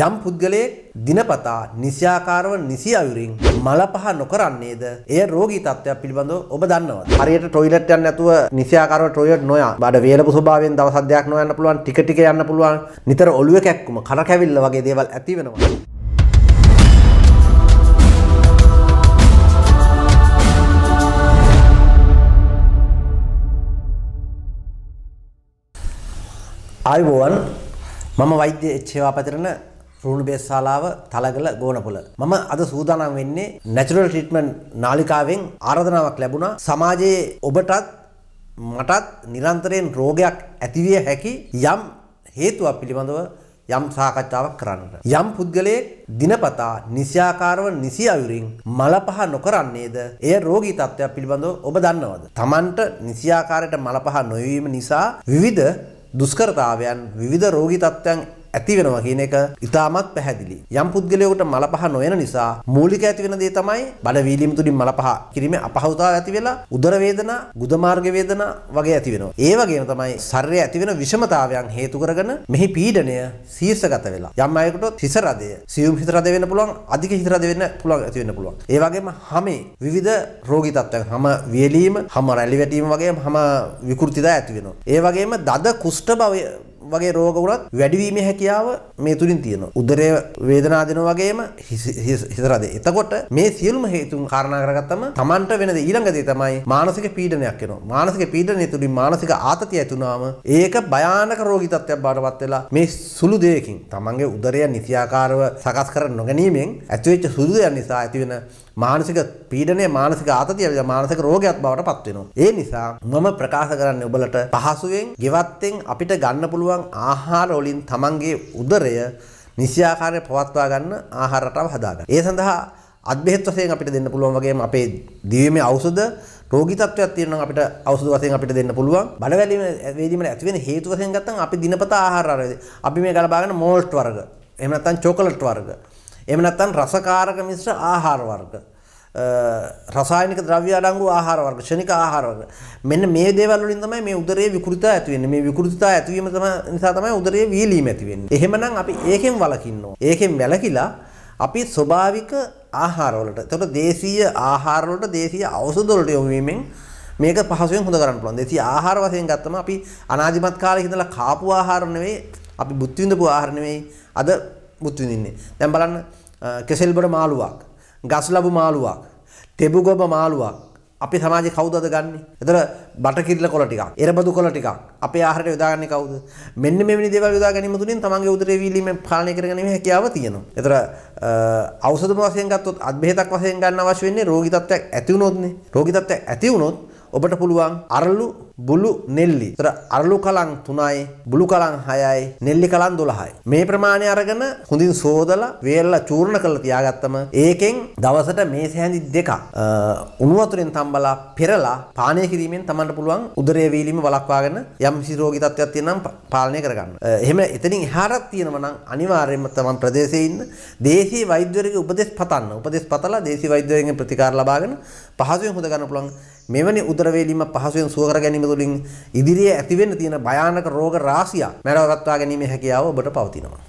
යම් පුද්ගලයෙක් දිනපතා නිසියාකාරව නිසි අයුරින් මල පහ නොකරන්නේද එය රෝගී තත්ත්වයක් පිළිබඳව ඔබ දන්නවද හරියට ටොයිලට් යන්න නැතුව නිසියාකාරව ටොයිලට් නොයා බඩ වේලපු ස්වභාවයෙන් දවස් දෙකක් නොයන්න පුළුවන් ටික ටික යන්න පුළුවන් නිතර ඔළුව කැක්කුම කන කැවිල්ල වගේ දේවල් ඇති වෙනවා ආයුබෝවන් මම වෛද්‍ය එච්චේවා පැතරන රුහුණු බේස් ශාලාව තලගල ගෝනපොළ. මම අද සූදානම් වෙන්නේ නැචරල් ට්‍රීට්මන්ට් නාලිකාවෙන් ආරාධනාවක් ලැබුණා සමාජයේ ඔබටත් මටත් නිරන්තරයෙන් රෝගයක් ඇතිවිය හැකි යම් හේතුවක් පිළිබඳව යම් සාකච්ඡාවක් කරන්නට. යම් පුද්ගලයෙක් දිනපතා නිසියාකාරව නිසි අයුරින් මල පහ නොකරන්නේද? එය රෝගී තත්ත්වයක් පිළිබඳව ඔබ දන්නවද? Tamanට නිසියාකාරයට මල පහ නොවීම නිසා විවිධ දුෂ්කරතාවයන් විවිධ රෝගී තත්ත්වයන් ඇති වෙනවා කියන එක ඉතාමත් පැහැදිලි. යම් පුද්ගලයෙකුට මල පහ නොයන නිසා මූලික ඇති වෙන දේ තමයි බඩ වීලීම තුලින් මල පහ කිරීමේ අපහසුතාවය ඇති වෙලා උදර වේදනා, ගුද මාර්ග වේදනා වගේ ඇති වෙනවා. ඒ වගේම තමයි ශරීරය ඇති වෙන විෂමතාවයන් හේතු කරගෙන මෙහි පීඩනය ශීර්ෂගත වෙලා යම් අයෙකුට හිස රදය සියුම් හිස රද වෙන්න පුළුවන් අධික හිස රද වෙන්න පුළුවන් ඇති වෙන්න පුළුවන් ඒ වගේම හැමේ විවිධ රෝගී තත්ත්වයන් හැම වියලීම හැම රැලි වැටීම වගේම හැම විකෘතිදා ඇති වෙනවා ඒ වගේම දද කුෂ්ඨ භවය වගේ රෝග වුණත් වැඩිවීමේ හැකියාව මේ තුලින් තියෙනවා. උදරය වේදනා දෙන වගේම හිස රදේ. එතකොට මේ සියලුම හේතුන් කාරණා කරගත්තම Tamanට වෙන ඊළඟ දේ තමයි මානසික පීඩනයක් එනවා. මානසික පීඩනය තුලින් මානසික ආතතිය ඇතිවුනාම ඒක භයානක රෝගී තත්ත්වයක් බාටපත් වෙලා මේ සුළු දෙයකින් Tamanගේ උදරය නිසියාකාරව සකස් කර නොගැනීමෙන් ඇතිවෙච්ච සුළු දෙයක් නිසා ඇතිවෙන මානසික පීඩනය මානසික ආතතිය මානසික රෝගයක් බවට පත් වෙනවා. ඒ නිසා මම ප්‍රකාශ කරන්නේ ඔබලට පහසුවෙන් ගෙවත්තෙන් අපිට ගන්න පුළුවන් පුළුවන් ආහාර වලින් තමන්ගේ උදරය නිසියාකාරය පවත්වා ගන්න ආහාර රටාව හදාගන්න. ඒ සඳහා අත්බෙහෙත් වශයෙන් අපිට දෙන්න පුළුවන් වගේම අපේ දිවීමේ ඖෂධ රෝගී තත්ත්වයක් තියෙනවා නම් අපිට ඖෂධ වශයෙන් අපිට දෙන්න පුළුවන්. බඩවැලීම වේදීමට ඇති වෙන හේතු වශයෙන් ගත්තම් අපි දිනපතා ආහාර අපි මේ ගලපාගෙන මෝල්ට් වර්ග, එහෙම නැත්නම් චොකලට් වර්ග, එහෙම නැත්නම් රසකාරක මිශ්‍ර ආහාර වර්ග රසායනික ද්‍රව්‍ය අඩංගු ආහාර වර්ග ක්ෂණික ආහාර වර්ග මෙන්න මේ දේවල් වලින් තමයි මේ උදරයේ විකෘතිතා ඇති වෙන්නේ මේ විකෘතිතා ඇතිවීම තමයි නිසා තමයි උදරයේ වීලීම ඇති වෙන්නේ එහෙමනම් අපි ඒකෙන් වළකින්න ඕන ඒකෙන් වැළකීලා අපි ස්වභාවික ආහාර වලට එතකොට දේශීය ආහාර වලට දේශීය ඖෂධ වලට යොමු වීමෙන් මේක පහසුවෙන් හොඳ කරන්න පුළුවන් දේශීය ආහාර වශයෙන් ගත්තම අපි අනාදිමත් කාලේ ඉඳලා කාපු ආහාර නෙවෙයි අපි බුද්ධ විඳපු ආහාර නෙවෙයි අද බුද්ධ විඳින්නේ දැන් බලන්න කෙසෙල් බඩ මාළුවක් ගස්ලබු මාළුවක්, තෙබුගොබ මාළුවක්. අපි සමාජයේ කවුද අද ගන්නෙ? එතන බටකිරිල කොළ ටිකක්, එරබදු කොළ ටිකක් අපේ ආහාරයට යොදාගන්නේ කවුද? මෙන්න මෙවැනි දේවල් යොදා ගැනීම තුලින් තමන්ගේ උදරයේ වීලීමෙන් පාලනය කරගැනීමේ හැකියාව තියෙනවා. එතන ඖෂධ වශයෙන් ගත්තොත් අත්බෙහෙතක් වශයෙන් ගන්න අවශ්‍ය වෙන්නේ රෝගී තත්ත්වයක් ඇති වුණොත්නේ. රෝගී තත්ත්වයක් ඇති වුණොත් ඔබට පුළුවන් අරලු බුලු නෙල්ලි. ඒතර අරලු කලං 3යි, බුලු කලං 6යි, නෙල්ලි කලං 12යි. මේ ප්‍රමාණය අරගෙන හොඳින් සෝදලා වේලලා චූර්ණ කරලා තියාගත්තම ඒකෙන් දවසට මේස හැඳි දෙකක් උණු වතුරෙන් තම්බලා පෙරලා පානය කිරීමෙන් Tamanට පුළුවන් උදරය වීලීම වළක්වාගෙන යම් කිසි රෝගී තත්ත්වයක් තියෙනම් පාලනය කරගන්න. එහෙම එතනින් එහාටත් තියෙනවා නම් අනිවාර්යයෙන්ම Taman ප්‍රදේශයේ ඉන්න දේශීය වෛද්‍යවරයෙකුගේ උපදෙස් පතන්න. උපදෙස් පතලා දේශීය වෛද්‍යවරයෙන්ගේ ප්‍රතිකාර ලබාගෙන පහසුවෙන් හොද ගන්න පුළුවන් මෙවැනි උදරවේලීම පහසුවෙන් සුවකර ගැනීම තුළින් ඉදිරියේ ඇතිවෙන්න තියෙන භයානක රෝග රාශියක් මැඩවගත්වා ගැනීමේ හැකියාව ඔබට පවතිනවා.